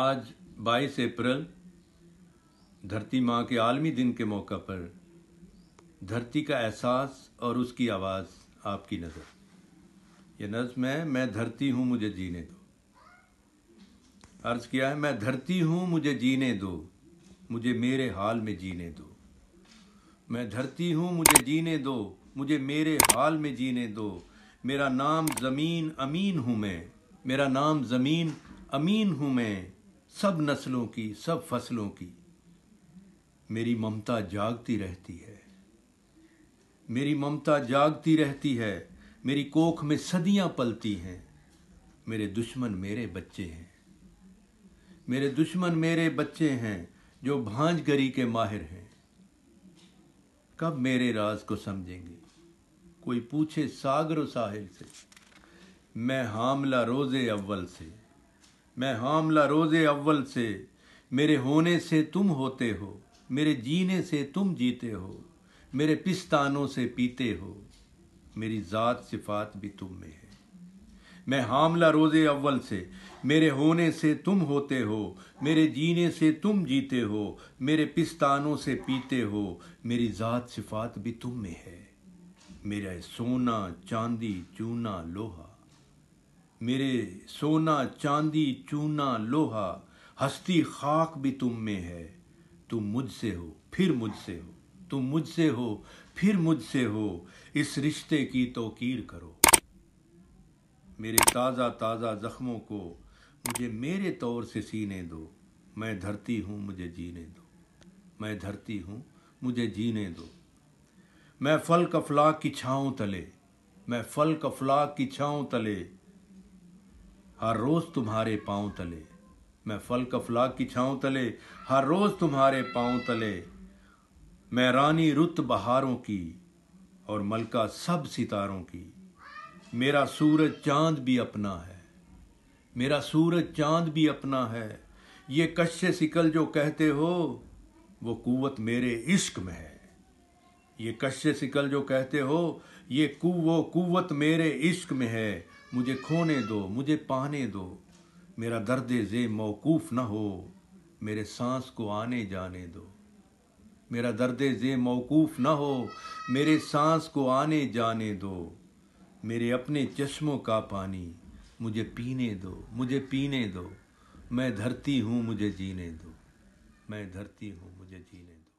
आज 22 अप्रैल धरती माँ के आलमी दिन के मौका पर धरती का एहसास और उसकी आवाज़ आपकी नज़र यह नज़म है मैं धरती हूँ मुझे जीने दो अर्ज़ किया है मैं धरती हूँ मुझे जीने दो मुझे मेरे हाल में जीने दो मैं धरती हूँ मुझे जीने दो मुझे मेरे हाल में जीने दो मेरा नाम ज़मीन अमीन हूँ मैं मेरा नाम ज़मीन अमीन हूँ मैं सब नस्लों की सब फसलों की मेरी ममता जागती रहती है मेरी ममता जागती रहती है मेरी कोख में सदियां पलती हैं मेरे दुश्मन मेरे बच्चे हैं मेरे दुश्मन मेरे बच्चे हैं जो भांज गरी के माहिर हैं कब मेरे राज को समझेंगे कोई पूछे सागर साहिल से मैं हामला रोज़े अव्वल से मैं हामला रोज़े अव्वल से मेरे होने से तुम होते हो मेरे जीने से तुम जीते हो मेरे पिस्तानों से पीते हो मेरी ज़ात सिफात भी तुम में है मैं हामला रोज़े अव्वल से मेरे होने से तुम होते हो मेरे जीने से तुम जीते हो मेरे पिस्तानों से पीते हो मेरी ज़ात सिफात भी तुम में है मेरा सोना चांदी चूना लोहा मेरे सोना चांदी चूना लोहा हस्ती खाक भी तुम में है तुम मुझसे हो फिर मुझसे हो तुम मुझसे हो फिर मुझसे हो इस रिश्ते की तोकीर करो मेरे ताज़ा ताज़ा ज़ख्मों को मुझे मेरे तौर से सीने दो मैं धरती हूँ मुझे जीने दो मैं धरती हूँ मुझे जीने दो मैं फल कफलाक की छाँव तले मैं फल कफलाक की छाँव तले हर रोज तुम्हारे पांव तले मैं फल कफलाक की छांव तले हर रोज तुम्हारे पांव तले मैं रानी रुत बहारों की और मलका सब सितारों की मेरा सूरज चांद भी अपना है मेरा सूरज चांद भी अपना है ये कश्य सिकल जो कहते हो वो कुवत मेरे इश्क में है ये कश्य सिकल जो कहते हो ये कु वो कुवत मेरे इश्क में है मुझे खोने दो मुझे पाने दो मेरा दर्द जे मौकूफ़ न हो मेरे सांस को आने जाने दो मेरा दर्द जे मौकूफ़ न हो मेरे सांस को आने जाने दो मेरे अपने चश्मों का पानी मुझे पीने दो मुझे पीने दो मैं धरती हूँ मुझे जीने दो मैं धरती हूँ मुझे जीने दो